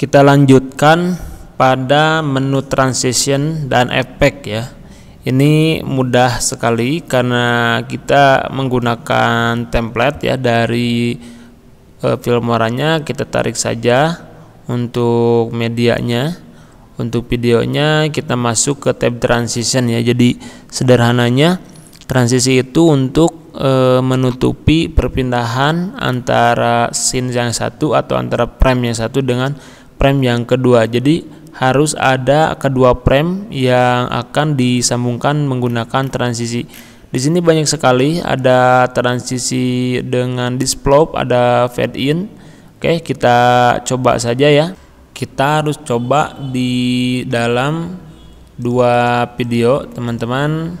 kita lanjutkan pada menu transition dan efek ya ini mudah sekali karena kita menggunakan template ya dari e, eh, filmoranya kita tarik saja untuk medianya untuk videonya kita masuk ke tab transition ya jadi sederhananya transisi itu untuk e, menutupi perpindahan antara scene yang satu atau antara frame yang satu dengan frame yang kedua. Jadi harus ada kedua frame yang akan disambungkan menggunakan transisi. Di sini banyak sekali ada transisi dengan displop, ada fade in. Oke, kita coba saja ya. Kita harus coba di dalam dua video, teman-teman.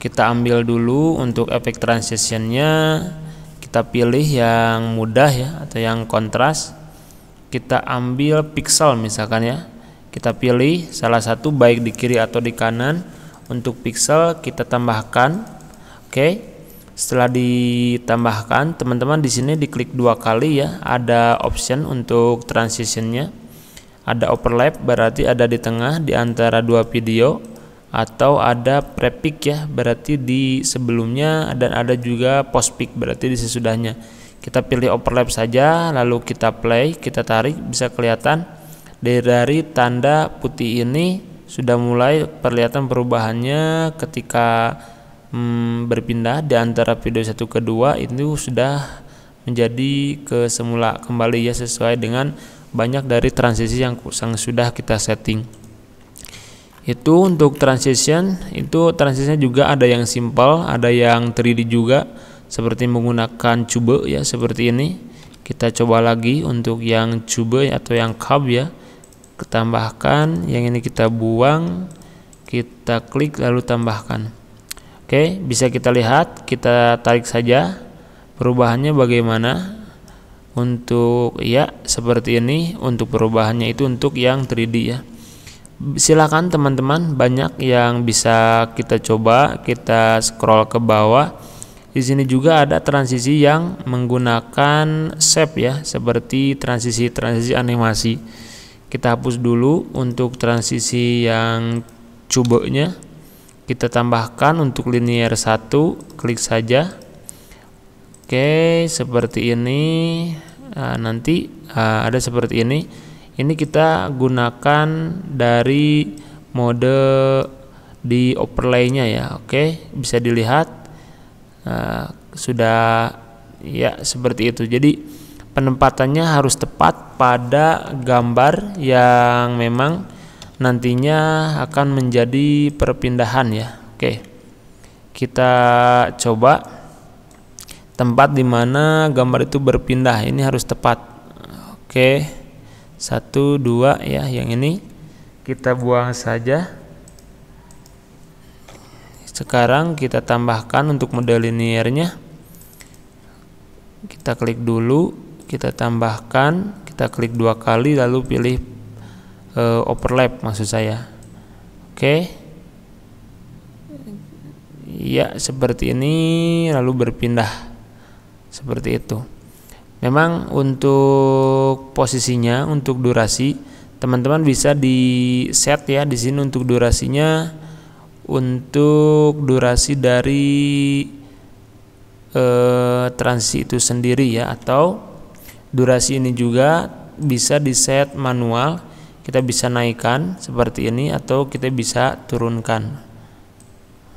Kita ambil dulu untuk efek transitionnya. Kita pilih yang mudah ya atau yang kontras kita ambil pixel misalkan ya kita pilih salah satu baik di kiri atau di kanan untuk pixel kita tambahkan oke setelah ditambahkan teman-teman di sini diklik dua kali ya ada option untuk transitionnya ada overlap berarti ada di tengah di antara dua video atau ada pre ya berarti di sebelumnya dan ada juga post berarti di sesudahnya kita pilih overlap saja lalu kita play kita tarik bisa kelihatan dari, dari tanda putih ini sudah mulai perlihatan perubahannya ketika hmm, berpindah di antara video satu ke dua itu sudah menjadi ke semula kembali ya sesuai dengan banyak dari transisi yang, yang sudah kita setting itu untuk transition itu transisinya juga ada yang simple ada yang 3D juga seperti menggunakan cube ya seperti ini kita coba lagi untuk yang cube atau yang cup ya ketambahkan yang ini kita buang kita klik lalu tambahkan oke bisa kita lihat kita tarik saja perubahannya bagaimana untuk ya seperti ini untuk perubahannya itu untuk yang 3D ya silakan teman-teman banyak yang bisa kita coba kita scroll ke bawah di sini juga ada transisi yang menggunakan shape ya, seperti transisi-transisi animasi. Kita hapus dulu untuk transisi yang cuboknya. Kita tambahkan untuk linear satu, klik saja. Oke, seperti ini. Ah, nanti ah, ada seperti ini. Ini kita gunakan dari mode di overlay-nya ya. Oke, bisa dilihat Eh, sudah ya seperti itu. Jadi penempatannya harus tepat pada gambar yang memang nantinya akan menjadi perpindahan ya. Oke. Kita coba tempat di mana gambar itu berpindah. Ini harus tepat. Oke. satu dua ya yang ini kita buang saja sekarang kita tambahkan untuk model liniernya kita klik dulu kita tambahkan kita klik dua kali lalu pilih e, overlap maksud saya oke okay. ya seperti ini lalu berpindah seperti itu memang untuk posisinya untuk durasi teman-teman bisa di set ya di sini untuk durasinya untuk durasi dari eh, transisi itu sendiri ya atau durasi ini juga bisa di set manual kita bisa naikkan seperti ini atau kita bisa turunkan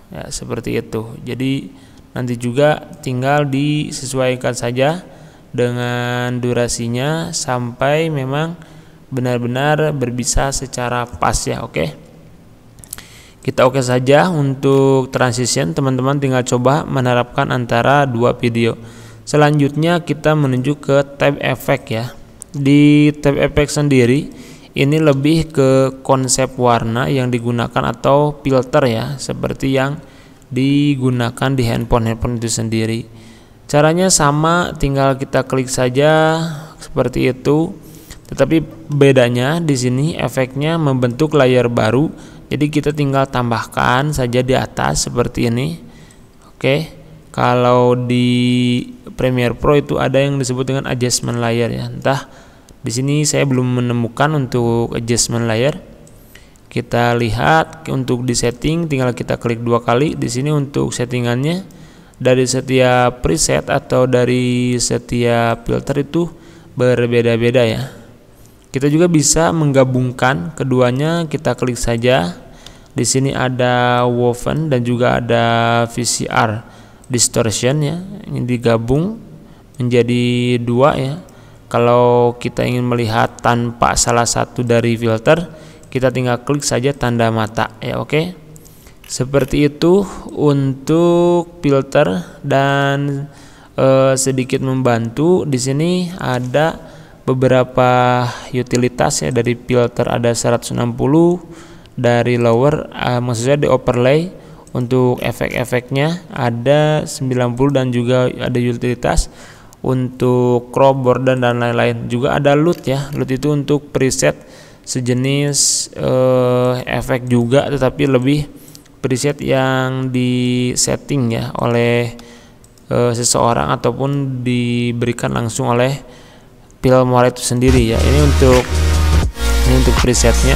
ya seperti itu jadi nanti juga tinggal disesuaikan saja dengan durasinya sampai memang benar-benar berbisa secara pas ya oke okay? kita oke okay saja untuk transition teman-teman tinggal coba menerapkan antara dua video selanjutnya kita menuju ke tab efek ya di tab efek sendiri ini lebih ke konsep warna yang digunakan atau filter ya seperti yang digunakan di handphone-handphone itu sendiri caranya sama tinggal kita klik saja seperti itu tetapi bedanya di sini efeknya membentuk layar baru jadi kita tinggal tambahkan saja di atas seperti ini. Oke. Kalau di Premiere Pro itu ada yang disebut dengan adjustment layer ya. Entah di sini saya belum menemukan untuk adjustment layer. Kita lihat untuk di setting tinggal kita klik dua kali di sini untuk settingannya dari setiap preset atau dari setiap filter itu berbeda-beda ya. Kita juga bisa menggabungkan keduanya, kita klik saja. Di sini ada woven dan juga ada VCR distortion ya. Ini digabung menjadi dua ya. Kalau kita ingin melihat tanpa salah satu dari filter, kita tinggal klik saja tanda mata ya, oke. Okay? Seperti itu untuk filter dan e, sedikit membantu di sini ada beberapa utilitas ya dari filter ada 160 dari lower uh, maksudnya di overlay untuk efek-efeknya ada 90 dan juga ada utilitas untuk crop border dan lain-lain juga ada loot ya loot itu untuk preset sejenis uh, efek juga tetapi lebih preset yang di setting ya oleh uh, seseorang ataupun diberikan langsung oleh pil muara itu sendiri ya ini untuk ini untuk presetnya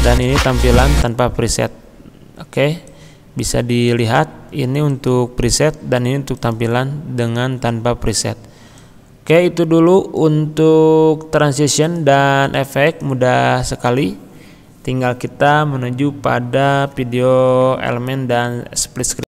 dan ini tampilan tanpa preset oke bisa dilihat ini untuk preset dan ini untuk tampilan dengan tanpa preset oke itu dulu untuk transition dan efek mudah sekali tinggal kita menuju pada video elemen dan split screen